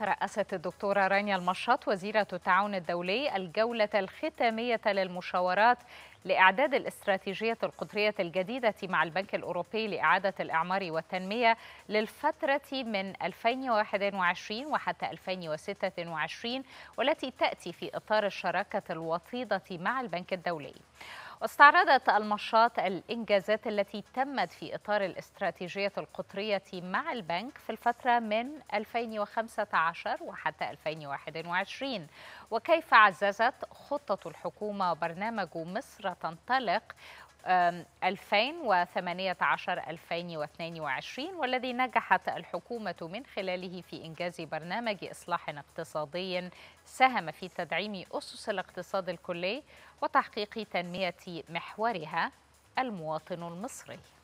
ترأست الدكتورة رانيا المشاط وزيرة التعاون الدولي الجولة الختامية للمشاورات لإعداد الاستراتيجية القطرية الجديدة مع البنك الأوروبي لإعادة الإعمار والتنمية للفترة من 2021 وحتى 2026 والتي تأتي في إطار الشراكة الوطيدة مع البنك الدولي. واستعرضت المشاط الإنجازات التي تمت في إطار الاستراتيجية القطرية مع البنك في الفترة من 2015 وحتى 2021 وكيف عززت خطة الحكومة برنامج مصر تنطلق 2018 2022 والذي نجحت الحكومة من خلاله في إنجاز برنامج إصلاح اقتصادي ساهم في تدعيم أسس الاقتصاد الكلي وتحقيق تنمية محورها المواطن المصري